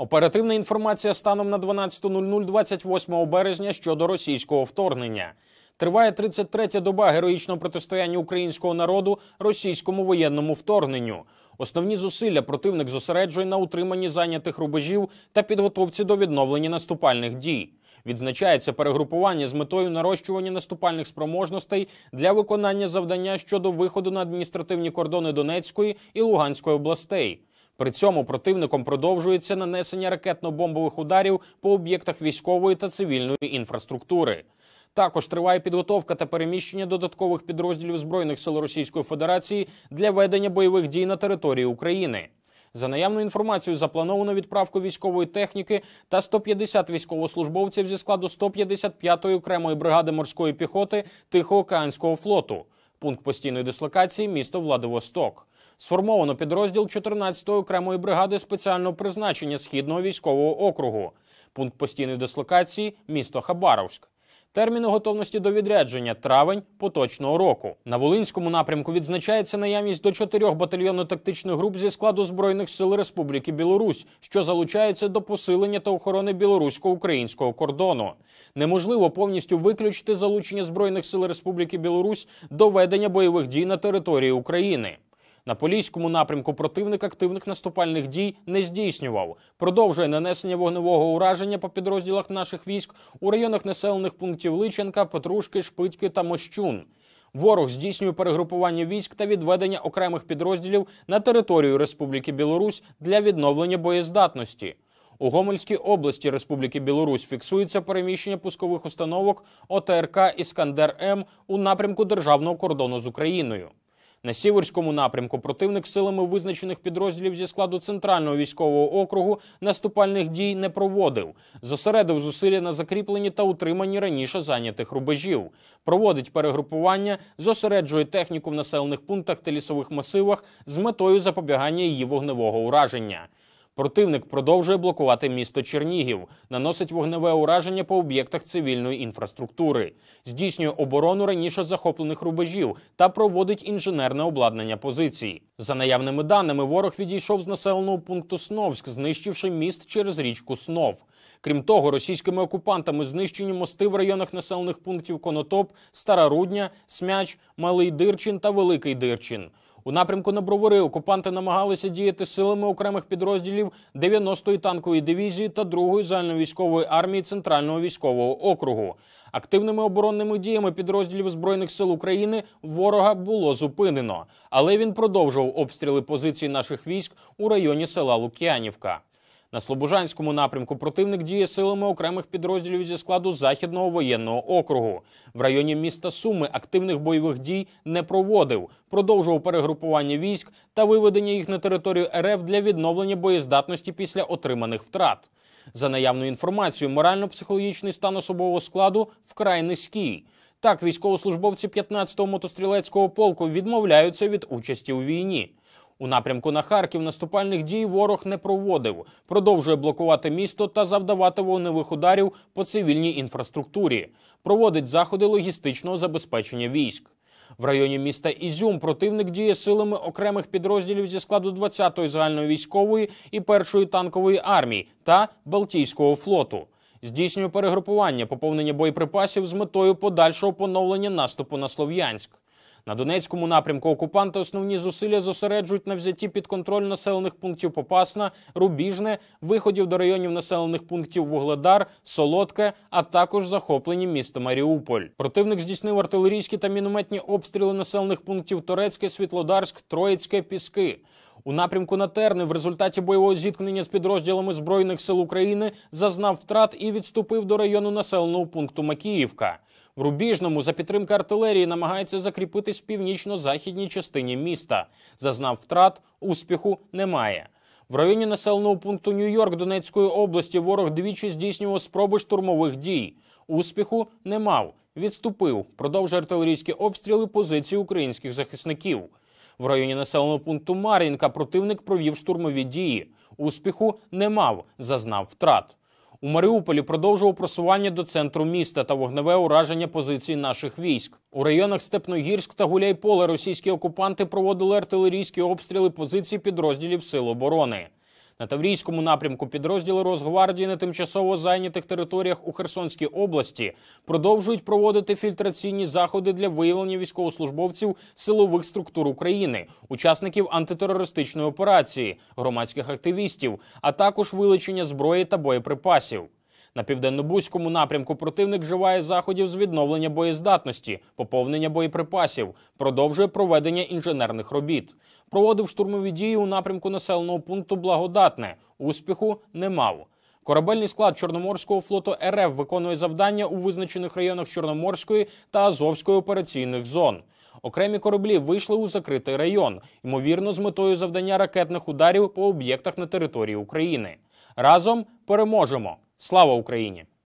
Оперативна інформація станом на 12.00 28 березня щодо російського вторгнення. Триває 33-я доба героїчного протистояння українського народу російському воєнному вторгненню. Основні зусилля противник зосереджує на утриманні зайнятих рубежів та підготовці до відновлення наступальних дій. Відзначається перегрупування з метою нарощування наступальних спроможностей для виконання завдання щодо виходу на адміністративні кордони Донецької і Луганської областей. При цьому противником продовжується нанесення ракетно-бомбових ударів по об'єктах військової та цивільної інфраструктури. Також триває підготовка та переміщення додаткових підрозділів збройних сил Російської Федерації для ведення бойових дій на території України. За наявною інформацією, заплановано відправку військової техніки та 150 військовослужбовців зі складу 155-ї окремої бригади морської піхоти Тихоокеанського флоту. Пункт постійної дислокації місто Владивосток сформовано підрозділ 14-ї окремої бригади спеціального призначення східного військового округу, пункт постійної дислокації, місто Хабаровськ. Терміни готовності до відрядження травень поточного року на Волинському напрямку відзначається наявність до чотирьох батальйонно-тактичних груп зі складу збройних сил Республіки Білорусь, що залучаються до посилення та охорони білорусько-українського кордону. Неможливо повністю виключити залучення збройних сил Республіки Білорусь до ведення бойових дій на території України. На Поліському напрямку противник активних наступальних дій не здійснював. Продовжує нанесення вогневого ураження по підрозділах наших військ у районах населених пунктів Личенка, Петрушки, Шпитьки та Мощун. Ворог здійснює перегрупування військ та відведення окремих підрозділів на територію Республіки Білорусь для відновлення боєздатності. У Гомельській області Республіки Білорусь фіксується переміщення пускових установок ОТРК Іскандер М у напрямку державного кордону з Україною. На сіверському напрямку противник силами визначених підрозділів зі складу центрального військового округу наступальних дій не проводив. Зосередив зусилля на закріпленні та утриманні раніше зайнятих рубежів. Проводить перегрупування, зосереджує техніку в населених пунктах та лісових масивах з метою запобігання її вогневого ураження. Противник продовжує блокувати місто Чернігів, наносить вогневе ураження по об'єктах цивільної інфраструктури, здійснює оборону раніше захоплених рубежів та проводить інженерне обладнання позицій. За наявними даними, ворог відійшов з населеного пункту Сновськ, знищивши міст через річку Снов. Крім того, російськими окупантами знищені мости в районах населених пунктів Конотоп, Стара Рудня, Смяч, Малий Дирчин та Великий Дирчин. У напрямку на бровари окупанти намагалися діяти силами окремих підрозділів 90-ї танкової дивізії та 2-ї загальновійськової армії Центрального військового округу. Активними оборонними діями підрозділів збройних сил України ворога було зупинено, але він продовжував обстріли позицій наших військ у районі села Лук'янівка. На Слобожанському напрямку противник діє силами окремих підрозділів зі складу західного воєнного округу. В районі міста Суми активних бойових дій не проводив, продовжував перегрупування військ та виведення їх на територію РФ для відновлення боєздатності після отриманих втрат. За наявною інформацією, морально-психологічний стан особового складу вкрай низький. Так, військовослужбовці 15-го мотострілецького полку відмовляються від участі у війні. У напрямку на Харків наступальних дій ворог не проводив, продовжує блокувати місто та завдавати вогневих ударів по цивільній інфраструктурі, проводить заходи логістичного забезпечення військ. В районі міста Ізюм противник діє силами окремих підрозділів зі складу 20-ї військової і 1-ї танкової армії та Балтійського флоту. Здійснює перегрупування поповнення боєприпасів з метою подальшого поновлення наступу на Слов'янськ. На Донецькому напрямку окупанти основні зусилля зосереджують на взятті під контроль населених пунктів Попасна, Рубіжне, виходів до районів населених пунктів Вугледар, Солодке, а також захоплені міста Маріуполь. Противник здійснив артилерійські та мінометні обстріли населених пунктів Торецьке, Світлодарськ, Троїцьке, Піски. У напрямку на Терни в результаті бойового зіткнення з підрозділами збройних сил України зазнав втрат і відступив до району населеного пункту Макіївка. В Рубіжному за підтримки артилерії намагається закріпитись в північно-західній частині міста. Зазнав втрат, успіху немає. В районі населеного пункту Нью-Йорк Донецької області ворог двічі здійснював спроби штурмових дій. Успіху не мав. Відступив, продовжує артилерійські обстріли позиції українських захисників. В районі населеного пункту Мар'їнка противник провів штурмові дії. Успіху не мав, зазнав втрат. У Маріуполі продовжував просування до центру міста та вогневе ураження позицій наших військ. У районах Степногірськ та Гуляйполе російські окупанти проводили артилерійські обстріли позицій підрозділів Сил оборони. На Таврійському напрямку підрозділи Росгвардії на тимчасово зайнятих територіях у Херсонській області продовжують проводити фільтраційні заходи для виявлення військовослужбовців силових структур України, учасників антитерористичної операції, громадських активістів, а також вилучення зброї та боєприпасів. На південно-бузькому напрямку противник вживає заходів з відновлення боєздатності, поповнення боєприпасів, продовжує проведення інженерних робіт. Проводив штурмові дії у напрямку населеного пункту Благодатне. Успіху не мав. Корабельний склад Чорноморського флоту РФ виконує завдання у визначених районах Чорноморської та Азовської операційних зон. Окремі кораблі вийшли у закритий район, ймовірно, з метою завдання ракетних ударів по об'єктах на території України. Разом переможемо. Слава Україні!